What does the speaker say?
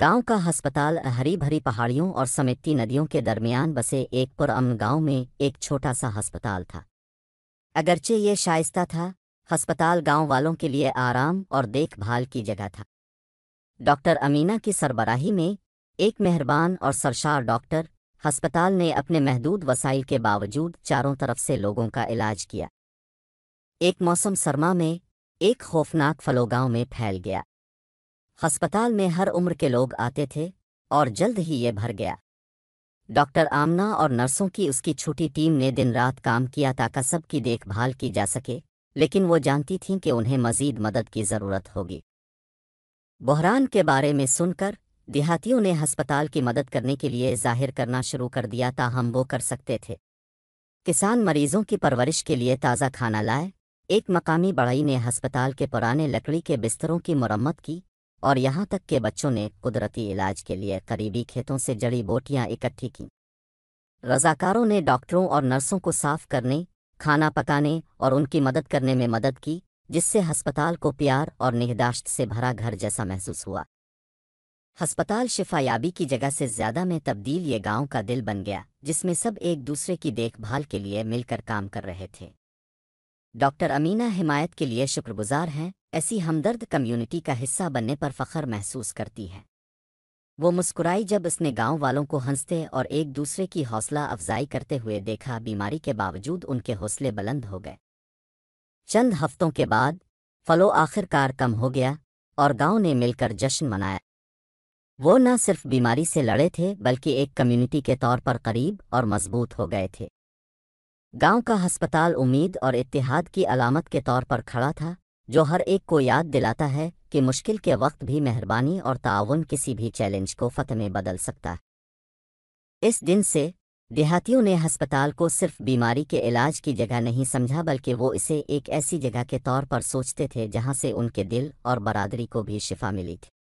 गांव का अस्पताल हरी भरी पहाड़ियों और समिति नदियों के दरमियान बसे एक पुरअम गांव में एक छोटा सा अस्पताल था अगरचे ये शाइस्ता था अस्पताल गांव वालों के लिए आराम और देखभाल की जगह था डॉक्टर अमीना की सरबराही में एक मेहरबान और सरशार डॉक्टर अस्पताल ने अपने महदूद वसाइल के बावजूद चारों तरफ से लोगों का इलाज किया एक मौसम सरमा में एक खौफनाक फलोगांव में फैल गया अस्पताल में हर उम्र के लोग आते थे और जल्द ही ये भर गया डॉक्टर आमना और नर्सों की उसकी छोटी टीम ने दिन रात काम किया ताकि सबकी देखभाल की जा सके लेकिन वो जानती थीं कि उन्हें मजीद मदद की ज़रूरत होगी बहरान के बारे में सुनकर देहातियों ने हस्पताल की मदद करने के लिए जाहिर करना शुरू कर दिया हम वो कर सकते थे किसान मरीजों की परवरिश के लिए ताज़ा खाना लाए एक मकामी बड़ई ने हस्पताल के पुराने लकड़ी के बिस्तरों की मरम्मत की और यहां तक के बच्चों ने कुदरती इलाज के लिए करीबी खेतों से जड़ी बोटियां इकट्ठी की रजाकारों ने डॉक्टरों और नर्सों को साफ करने खाना पकाने और उनकी मदद करने में मदद की जिससे हस्पताल को प्यार और निहदाश्त से भरा घर जैसा महसूस हुआ हस्पताल शिफायाबी की जगह से ज्यादा में तब्दील ये गांव का दिल बन गया जिसमें सब एक दूसरे की देखभाल के लिए मिलकर काम कर रहे थे डॉक्टर अमीना हिमायत के लिए शुक्रगुजार हैं ऐसी हमदर्द कम्युनिटी का हिस्सा बनने पर फख्र महसूस करती हैं वो मुस्कुराई जब उसने गांव वालों को हंसते और एक दूसरे की हौसला अफजाई करते हुए देखा बीमारी के बावजूद उनके हौसले बुलंद हो गए चंद हफ्तों के बाद फलो आखिरकार कम हो गया और गांव ने मिलकर जश्न मनाया वो न सिर्फ बीमारी से लड़े थे बल्कि एक कम्युनिटी के तौर पर करीब और मजबूत हो गए थे गांव का अस्पताल उम्मीद और इतिहाद की अलामत के तौर पर खड़ा था जो हर एक को याद दिलाता है कि मुश्किल के वक्त भी मेहरबानी और ताउन किसी भी चैलेंज को फतह में बदल सकता इस दिन से देहातियों ने हस्पताल को सिर्फ बीमारी के इलाज की जगह नहीं समझा बल्कि वो इसे एक ऐसी जगह के तौर पर सोचते थे जहां से उनके दिल और बरादरी को भी शिफा मिली थी